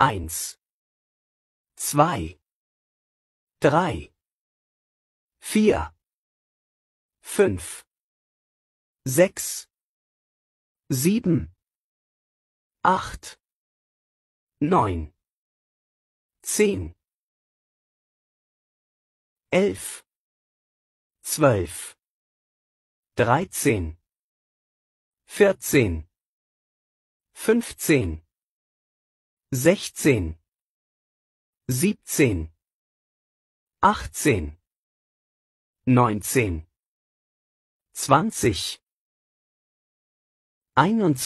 Eins, zwei, drei, vier, fünf, sechs, sieben, acht, neun, zehn, elf, zwölf, dreizehn, vierzehn, fünfzehn. 16 17 18 19 20 21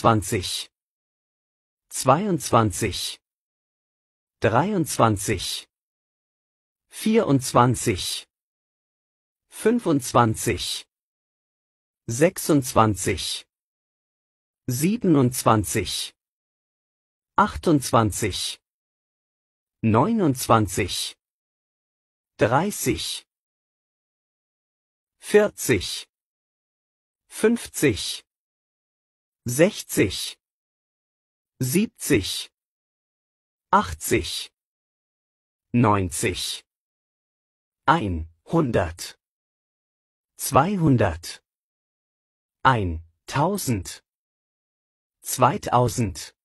22 dreiundzwanzig, vierundzwanzig, fünfundzwanzig, sechsundzwanzig, siebenundzwanzig, 28 29 30 40 50 60 70 80 90 100 200 1000 2000